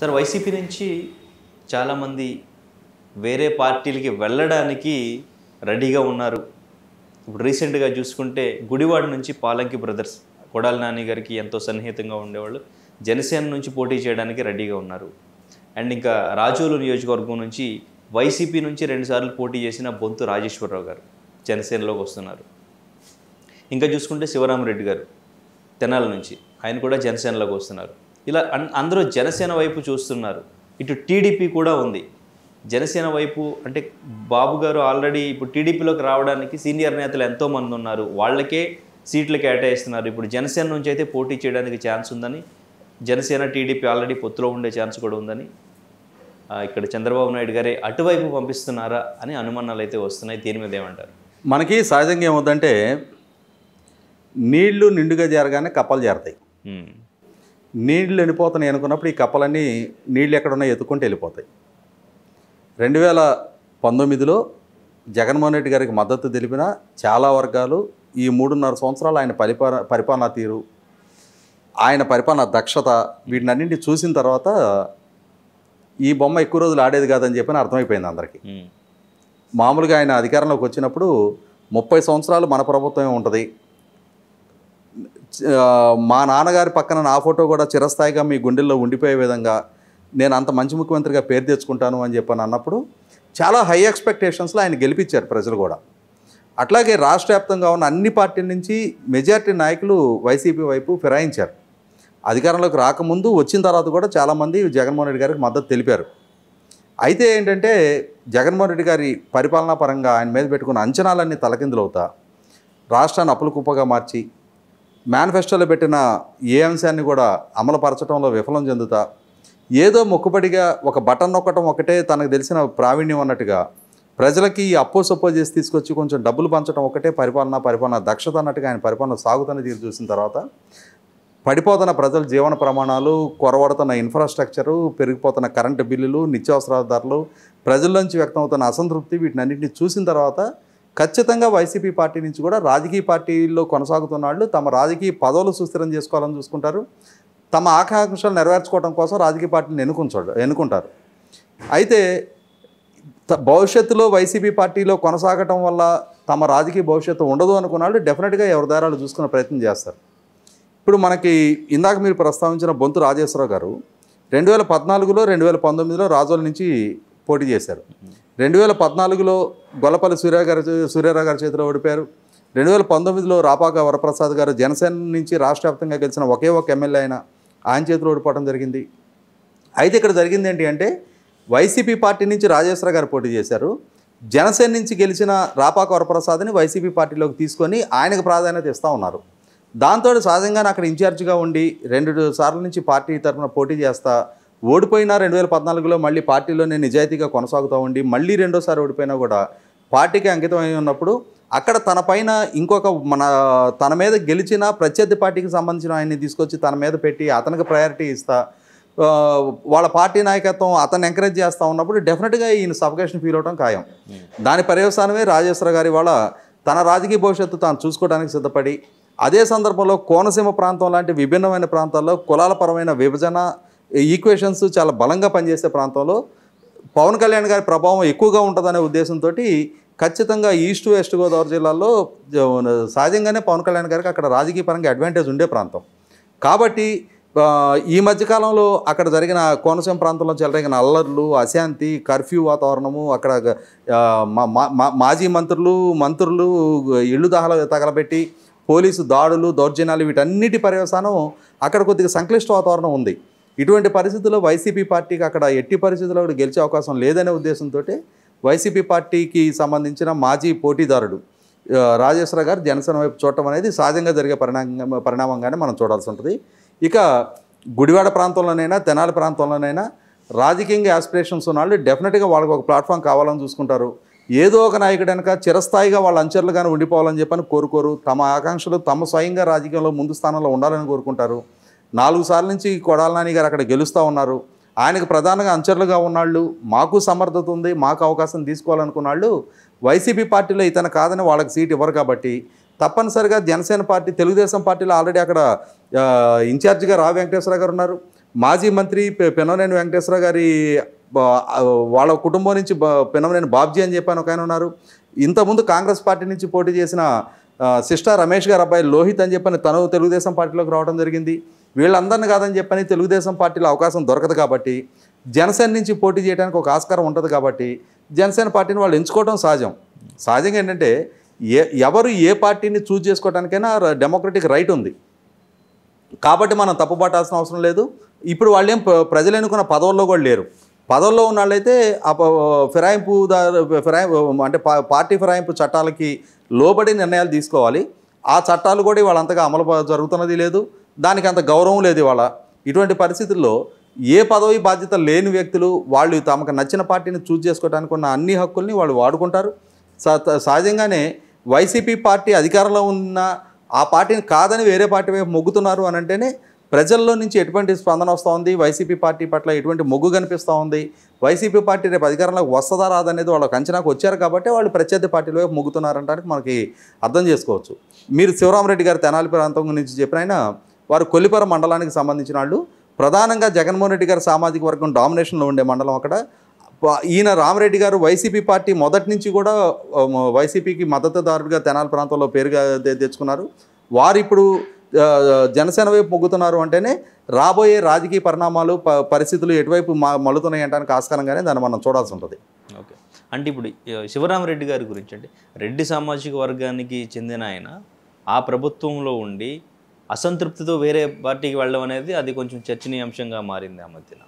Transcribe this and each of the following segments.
Sir YCP నుంచి చాలామంది వేరే పార్టీలకి వెళ్ళడానికి రెడీగా ఉన్నారు ఇప్పుడు రీసెంట్గా చూసుకుంటే గుడివాడ నుంచి పాలంకి బ్రదర్స్ కొడాల నాని గారికి ఎంతో సన్నిహితంగా ఉండేవాళ్ళు జనసేన నుంచి పోటీ చేయడానికి రెడీగా ఉన్నారు అండ్ ఇంకా రాజోలు నియోజకవర్గం నుంచి వైసీపీ నుంచి రెండుసార్లు పోటీ చేసిన బొంతు రాజేశ్వరరావు గారు జనసేనలోకి వస్తున్నారు ఇంకా చూసుకుంటే శివరామరెడ్డి గారు తెనాల నుంచి ఆయన కూడా జనసేనలోకి వస్తున్నారు ఇలా అందరూ జనసేన వైపు చూస్తున్నారు ఇటు టీడీపీ కూడా ఉంది జనసేన వైపు అంటే బాబు గారు ఆల్రెడీ ఇప్పుడు టీడీపీలోకి రావడానికి సీనియర్ నేతలు ఎంతోమంది ఉన్నారు వాళ్ళకే సీట్లు కేటాయిస్తున్నారు ఇప్పుడు జనసేన నుంచి అయితే పోటీ చేయడానికి ఛాన్స్ ఉందని జనసేన టీడీపీ ఆల్రెడీ పొత్తులో ఉండే ఛాన్స్ కూడా ఉందని ఇక్కడ చంద్రబాబు నాయుడు గారే అటువైపు పంపిస్తున్నారా అని అనుమానాలు అయితే వస్తున్నాయి దీని మీద ఏమంటారు మనకి సహజంగా ఏమవుతుందంటే నీళ్లు నిండుగా జరగానే కప్పలు చేరతాయి నీళ్ళు వెళ్ళిపోతున్నాయి అనుకున్నప్పుడు ఈ కప్పలన్నీ నీళ్ళు ఎక్కడున్నాయి ఎత్తుకుంటే వెళ్ళిపోతాయి రెండు వేల పంతొమ్మిదిలో జగన్మోహన్ రెడ్డి గారికి మద్దతు తెలిపిన చాలా వర్గాలు ఈ మూడున్నర సంవత్సరాలు ఆయన పరిపాల పరిపాలనా తీరు ఆయన పరిపాలన దక్షత అన్నింటినీ చూసిన తర్వాత ఈ బొమ్మ ఎక్కువ రోజులు ఆడేది కాదని చెప్పి అర్థమైపోయింది అందరికీ మామూలుగా ఆయన అధికారంలోకి వచ్చినప్పుడు ముప్పై సంవత్సరాలు మన ప్రభుత్వమే ఉంటుంది మా నాన్నగారి పక్కన నా ఫోటో కూడా చిరస్థాయిగా మీ గుండెల్లో ఉండిపోయే విధంగా నేను అంత మంచి ముఖ్యమంత్రిగా పేరు తెచ్చుకుంటాను అని చెప్పని అన్నప్పుడు చాలా హై ఎక్స్పెక్టేషన్స్లో ఆయన గెలిపించారు ప్రజలు కూడా అట్లాగే రాష్ట్ర వ్యాప్తంగా ఉన్న అన్ని పార్టీల నుంచి మెజార్టీ నాయకులు వైసీపీ వైపు ఫిరాయించారు అధికారంలోకి రాకముందు వచ్చిన తర్వాత కూడా చాలామంది జగన్మోహన్ రెడ్డి గారికి మద్దతు తెలిపారు అయితే ఏంటంటే జగన్మోహన్ రెడ్డి గారి పరిపాలనా పరంగా ఆయన మీద పెట్టుకున్న అంచనాలన్నీ తలకిందులవుతా రాష్ట్రాన్ని అప్పుల కుప్పగా మార్చి మేనిఫెస్టోలో పెట్టిన ఏ అంశాన్ని కూడా పరచడంలో విఫలం చెందుతా ఏదో మొక్కుబడిగా ఒక బటన్ నొక్కటం ఒకటే తనకు తెలిసిన ప్రావీణ్యం అన్నట్టుగా ప్రజలకి అప్పో సప్పో చేసి తీసుకొచ్చి కొంచెం డబ్బులు పంచడం ఒకటే పరిపాలన పరిపాలన దక్షత అన్నట్టుగా ఆయన పరిపాలన సాగుతున్న తీరు చూసిన తర్వాత పడిపోతున్న ప్రజల జీవన ప్రమాణాలు కొరవడుతున్న ఇన్ఫ్రాస్ట్రక్చరు పెరిగిపోతున్న కరెంటు బిల్లులు నిత్యావసరాల ధరలు ప్రజల నుంచి వ్యక్తమవుతున్న అసంతృప్తి అన్నింటినీ చూసిన తర్వాత ఖచ్చితంగా వైసీపీ పార్టీ నుంచి కూడా రాజకీయ పార్టీల్లో కొనసాగుతున్న వాళ్ళు తమ రాజకీయ పదవులు సుస్థిరం చేసుకోవాలని చూసుకుంటారు తమ ఆకాంక్షలు నెరవేర్చుకోవడం కోసం రాజకీయ పార్టీని ఎన్నుకుంటాడు ఎన్నుకుంటారు అయితే భవిష్యత్తులో వైసీపీ పార్టీలో కొనసాగటం వల్ల తమ రాజకీయ భవిష్యత్తు ఉండదు అనుకున్నాళ్ళు డెఫినెట్గా ఎవరి దారాలు చూసుకునే ప్రయత్నం చేస్తారు ఇప్పుడు మనకి ఇందాక మీరు ప్రస్తావించిన బొంతు రాజేశ్వరరావు గారు రెండు వేల పద్నాలుగులో రెండు వేల పంతొమ్మిదిలో రాజోల నుంచి పోటీ చేశారు రెండు వేల పద్నాలుగులో గొల్లపల్లి సూర్య గారు సూర్యారావు గారి చేతిలో ఓడిపోయారు రెండు వేల పంతొమ్మిదిలో రాపాక వరప్రసాద్ గారు జనసేన నుంచి రాష్ట్ర వ్యాప్తంగా గెలిచిన ఒకే ఒక ఎమ్మెల్యే ఆయన ఆయన చేతిలో ఓడిపోవడం జరిగింది అయితే ఇక్కడ జరిగింది ఏంటి అంటే వైసీపీ పార్టీ నుంచి రాజేశ్వర గారు పోటీ చేశారు జనసేన నుంచి గెలిచిన రాపాక వరప్రసాద్ని వైసీపీ పార్టీలోకి తీసుకొని ఆయనకు ప్రాధాన్యత ఇస్తూ ఉన్నారు దాంతో సహజంగానే అక్కడ ఇన్ఛార్జిగా ఉండి రెండు సార్ల నుంచి పార్టీ తరఫున పోటీ చేస్తా ఓడిపోయినా రెండు వేల పద్నాలుగులో మళ్ళీ పార్టీలోనే నిజాయితీగా కొనసాగుతూ ఉండి మళ్ళీ రెండోసారి ఓడిపోయినా కూడా పార్టీకి అంకితమై ఉన్నప్పుడు అక్కడ తన పైన ఇంకొక మన తన మీద గెలిచిన ప్రత్యర్థి పార్టీకి సంబంధించిన ఆయన్ని తీసుకొచ్చి తన మీద పెట్టి అతనికి ప్రయారిటీ ఇస్తా వాళ్ళ పార్టీ నాయకత్వం అతను ఎంకరేజ్ చేస్తూ ఉన్నప్పుడు డెఫినెట్గా ఈయన సఫకేషన్ ఫీల్ అవడం ఖాయం hmm. దాని పర్యవసానమే రాజేశ్వర గారి వాళ్ళ తన రాజకీయ భవిష్యత్తు తాను చూసుకోవడానికి సిద్ధపడి అదే సందర్భంలో కోనసీమ ప్రాంతం లాంటి విభిన్నమైన ప్రాంతాల్లో కులాల పరమైన విభజన ఈక్వేషన్స్ చాలా బలంగా పనిచేసే ప్రాంతంలో పవన్ కళ్యాణ్ గారి ప్రభావం ఎక్కువగా ఉంటుందనే ఉద్దేశంతో ఖచ్చితంగా ఈస్ట్ వెస్ట్ గోదావరి జిల్లాలో సహజంగానే పవన్ కళ్యాణ్ గారికి అక్కడ రాజకీయ పరంగా అడ్వాంటేజ్ ఉండే ప్రాంతం కాబట్టి ఈ మధ్యకాలంలో అక్కడ జరిగిన కోనసీమ ప్రాంతంలో జరిగిన అల్లర్లు అశాంతి కర్ఫ్యూ వాతావరణము అక్కడ మాజీ మంత్రులు మంత్రులు ఇళ్ళు దహల తగలబెట్టి పోలీసు దాడులు దౌర్జన్యాలు వీటన్నిటి పర్యవసానం అక్కడ కొద్దిగా సంక్లిష్ట వాతావరణం ఉంది ఇటువంటి పరిస్థితుల్లో వైసీపీ పార్టీకి అక్కడ ఎట్టి పరిస్థితుల్లో గెలిచే అవకాశం లేదనే ఉద్దేశంతో వైసీపీ పార్టీకి సంబంధించిన మాజీ పోటీదారుడు రాజేశ్వర గారు జనసేన వైపు చూడటం అనేది సహజంగా జరిగే పరిణామ పరిణామంగానే మనం చూడాల్సి ఉంటుంది ఇక గుడివాడ ప్రాంతంలోనైనా తెనాలి ప్రాంతంలోనైనా రాజకీయంగా ఆస్పిరేషన్స్ వాళ్ళు డెఫినెట్గా వాళ్ళకి ఒక ప్లాట్ఫామ్ కావాలని చూసుకుంటారు ఏదో ఒక నాయకుడు వెనక చిరస్థాయిగా వాళ్ళ అంచర్లుగానే ఉండిపోవాలని చెప్పని కోరుకోరు తమ ఆకాంక్షలు తమ స్వయంగా రాజకీయంలో ముందు స్థానంలో ఉండాలని కోరుకుంటారు నాలుగు సార్ల నుంచి కొడాల నాని గారు అక్కడ గెలుస్తూ ఉన్నారు ఆయనకు ప్రధానంగా అంచర్లుగా ఉన్నాళ్ళు మాకు సమర్థత ఉంది మాకు అవకాశం తీసుకోవాలనుకున్నాళ్ళు వైసీపీ పార్టీలో ఇతను కాదని వాళ్ళకి సీట్ ఇవ్వరు కాబట్టి తప్పనిసరిగా జనసేన పార్టీ తెలుగుదేశం పార్టీలో ఆల్రెడీ అక్కడ ఇన్ఛార్జిగా రా వెంకటేశ్వర గారు ఉన్నారు మాజీ మంత్రి పెనవనేని వెంకటేశ్వర గారి వాళ్ళ కుటుంబం నుంచి పెనవనేని బాబ్జీ అని చెప్పాను ఒక ఆయన ఉన్నారు ఇంతకుముందు కాంగ్రెస్ పార్టీ నుంచి పోటీ చేసిన సిస్టర్ రమేష్ గారు అబ్బాయి లోహిత్ అని చెప్పని తను తెలుగుదేశం పార్టీలోకి రావడం జరిగింది వీళ్ళందరినీ కాదని చెప్పని తెలుగుదేశం పార్టీలో అవకాశం దొరకదు కాబట్టి జనసేన నుంచి పోటీ చేయడానికి ఒక ఆస్కారం ఉంటుంది కాబట్టి జనసేన పార్టీని వాళ్ళు ఎంచుకోవడం సహజం సహజంగా ఏంటంటే ఏ ఎవరు ఏ పార్టీని చూజ్ చేసుకోవడానికైనా డెమోక్రటిక్ రైట్ ఉంది కాబట్టి మనం పట్టాల్సిన అవసరం లేదు ఇప్పుడు వాళ్ళేం ప్రజలు ఎన్నుకున్న పదవుల్లో కూడా లేరు పదవుల్లో ఉన్న ఆ ఫిరాయింపు అంటే పార్టీ ఫిరాయింపు చట్టాలకి లోబడి నిర్ణయాలు తీసుకోవాలి ఆ చట్టాలు కూడా వాళ్ళంతగా అమలు జరుగుతున్నది లేదు దానికి అంత గౌరవం లేదు ఇవాళ ఇటువంటి పరిస్థితుల్లో ఏ పదవి బాధ్యత లేని వ్యక్తులు వాళ్ళు తమకు నచ్చిన పార్టీని చూజ్ చేసుకోవడానికి ఉన్న అన్ని హక్కుల్ని వాళ్ళు వాడుకుంటారు సహజంగానే వైసీపీ పార్టీ అధికారంలో ఉన్న ఆ పార్టీని కాదని వేరే పార్టీ వైపు మొగ్గుతున్నారు అని అంటేనే ప్రజల్లో నుంచి ఎటువంటి స్పందన వస్తూ ఉంది వైసీపీ పార్టీ పట్ల ఎటువంటి మొగ్గు కనిపిస్తూ ఉంది వైసీపీ పార్టీ రేపు అధికారంలోకి వస్తుందా రాదనేది వాళ్ళకి అంచనాకు వచ్చారు కాబట్టి వాళ్ళు ప్రత్యర్థి పార్టీలో మొగ్గుతున్నారంటానికి మనకి అర్థం చేసుకోవచ్చు మీరు శివరామరెడ్డి గారు తెనాలి ప్రాంతం గురించి చెప్పిన వారు కొల్లిపర మండలానికి సంబంధించిన వాళ్ళు ప్రధానంగా జగన్మోహన్ రెడ్డి గారు సామాజిక వర్గం డామినేషన్లో ఉండే మండలం అక్కడ ఈయన రామరెడ్డి గారు వైసీపీ పార్టీ మొదటి నుంచి కూడా వైసీపీకి మద్దతుదారుడిగా తెనాలి ప్రాంతంలో పేరుగా తెచ్చుకున్నారు వారు ఇప్పుడు జనసేన వైపు మొగ్గుతున్నారు అంటేనే రాబోయే రాజకీయ పరిణామాలు పరిస్థితులు ఎటువైపు మలుతున్నాయి అంటానికి ఆస్కారంగానే దాన్ని మనం చూడాల్సి ఉంటుంది ఓకే అంటే ఇప్పుడు శివరామరెడ్డి గారి గురించి అంటే రెడ్డి సామాజిక వర్గానికి చెందిన ఆయన ఆ ప్రభుత్వంలో ఉండి అసంతృప్తితో వేరే పార్టీకి వెళ్ళడం అనేది అది కొంచెం చర్చనీయాంశంగా మారింది ఆ మధ్యన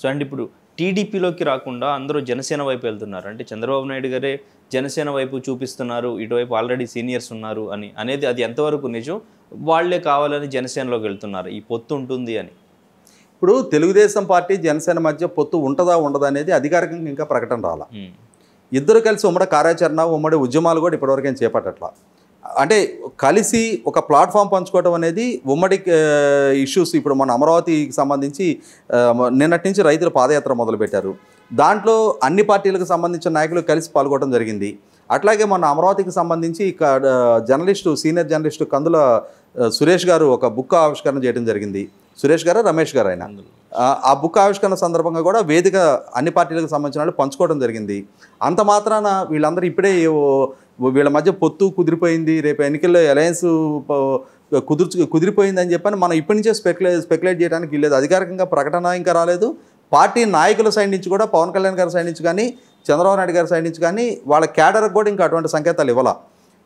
సో అండ్ ఇప్పుడు టీడీపీలోకి రాకుండా అందరూ జనసేన వైపు వెళ్తున్నారు అంటే చంద్రబాబు నాయుడు గారే జనసేన వైపు చూపిస్తున్నారు ఇటువైపు ఆల్రెడీ సీనియర్స్ ఉన్నారు అని అనేది అది ఎంతవరకు నిజం వాళ్లే కావాలని జనసేనలోకి వెళ్తున్నారు ఈ పొత్తు ఉంటుంది అని ఇప్పుడు తెలుగుదేశం పార్టీ జనసేన మధ్య పొత్తు ఉంటుందా ఉండదా అనేది అధికారికంగా ఇంకా ప్రకటన రాల ఇద్దరు కలిసి ఉమ్మడి కార్యాచరణ ఉమ్మడి ఉద్యమాలు కూడా ఇప్పటివరకు చేపట్టట్లా అంటే కలిసి ఒక ప్లాట్ఫామ్ పంచుకోవడం అనేది ఉమ్మడి ఇష్యూస్ ఇప్పుడు మన అమరావతికి సంబంధించి నిన్నటి నుంచి రైతులు పాదయాత్ర మొదలుపెట్టారు దాంట్లో అన్ని పార్టీలకు సంబంధించిన నాయకులు కలిసి పాల్గొనడం జరిగింది అట్లాగే మన అమరావతికి సంబంధించి journalist senior journalist Kandula Suresh గారు ఒక బుక్ ఆవిష్కరణ చేయడం జరిగింది సురేష్ గారు రమేష్ గారు ఆయన ఆ బుక్ ఆవిష్కరణ సందర్భంగా కూడా వేదిక అన్ని పార్టీలకు సంబంధించిన వాళ్ళు పంచుకోవడం జరిగింది అంత మాత్రాన వీళ్ళందరూ ఇప్పుడే వీళ్ళ మధ్య పొత్తు కుదిరిపోయింది రేపు ఎన్నికల్లో అలయన్స్ కుదుర్చు కుదిరిపోయిందని చెప్పని మనం ఇప్పటి నుంచే స్పెక్యులే స్పెక్యులేట్ చేయడానికి వీళ్ళేది అధికారికంగా ప్రకటన ఇంకా రాలేదు పార్టీ నాయకుల సైడ్ నుంచి కూడా పవన్ కళ్యాణ్ గారి సైడ్ నుంచి కానీ చంద్రబాబు నాయుడు గారి సైడ్ నుంచి కానీ వాళ్ళ క్యాడర్కి కూడా ఇంకా అటువంటి సంకేతాలు ఇవ్వాలి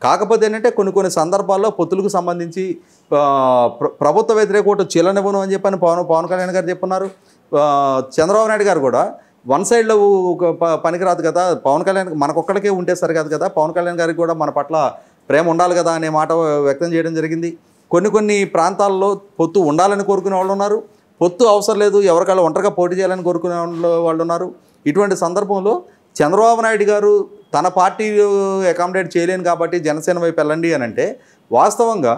కాకపోతే ఏంటంటే కొన్ని కొన్ని సందర్భాల్లో పొత్తులకు సంబంధించి ప్రభుత్వ వ్యతిరేక ఓటు చీలనివ్వను అని చెప్పని పవన్ పవన్ కళ్యాణ్ గారు చెప్పున్నారు చంద్రబాబు నాయుడు గారు కూడా వన్ సైడ్లో పనికిరాదు కదా పవన్ కళ్యాణ్ మనకొక్కడికే ఉంటే సరికాదు కదా పవన్ కళ్యాణ్ గారికి కూడా మన పట్ల ప్రేమ ఉండాలి కదా అనే మాట వ్యక్తం చేయడం జరిగింది కొన్ని కొన్ని ప్రాంతాల్లో పొత్తు ఉండాలని కోరుకునే వాళ్ళు ఉన్నారు పొత్తు అవసరం లేదు ఎవరికైనా ఒంటరిగా పోటీ చేయాలని కోరుకునే వాళ్ళు ఉన్నారు ఇటువంటి సందర్భంలో చంద్రబాబు నాయుడు గారు తన పార్టీ అకామిడేట్ చేయలేను కాబట్టి జనసేన వైపు వెళ్ళండి అని అంటే వాస్తవంగా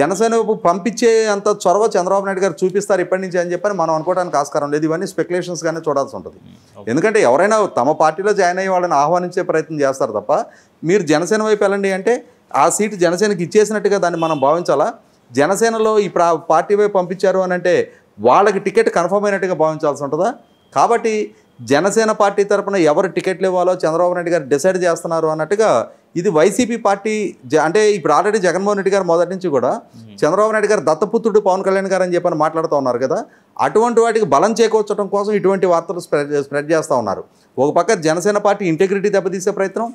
జనసేన వైపు పంపించే అంత చొరవ చంద్రబాబు నాయుడు గారు చూపిస్తారు ఇప్పటి నుంచి అని చెప్పని మనం అనుకోవడానికి ఆస్కారం లేదు ఇవన్నీ స్పెక్యులేషన్స్గానే చూడాల్సి ఉంటుంది ఎందుకంటే ఎవరైనా తమ పార్టీలో జాయిన్ అయ్యే వాళ్ళని ఆహ్వానించే ప్రయత్నం చేస్తారు తప్ప మీరు జనసేన వైపు వెళ్ళండి అంటే ఆ సీటు జనసేనకి ఇచ్చేసినట్టుగా దాన్ని మనం భావించాలా జనసేనలో ఆ పార్టీ వైపు పంపించారు అని అంటే వాళ్ళకి టికెట్ కన్ఫర్మ్ అయినట్టుగా భావించాల్సి ఉంటుందా కాబట్టి జనసేన పార్టీ తరఫున ఎవరు టికెట్లు ఇవ్వాలో చంద్రబాబు నాయుడు గారు డిసైడ్ చేస్తున్నారు అన్నట్టుగా ఇది వైసీపీ పార్టీ అంటే ఇప్పుడు ఆల్రెడీ జగన్మోహన్ రెడ్డి గారు మొదటి నుంచి కూడా చంద్రబాబు నాయుడు గారు దత్తపుత్రుడు పవన్ కళ్యాణ్ గారు అని చెప్పని మాట్లాడుతూ ఉన్నారు కదా అటువంటి వాటికి బలం చేకూర్చడం కోసం ఇటువంటి వార్తలు స్ప్రెడ్ స్ప్రెడ్ చేస్తూ ఉన్నారు ఒక పక్క జనసేన పార్టీ ఇంటిగ్రిటీ దెబ్బతీసే ప్రయత్నం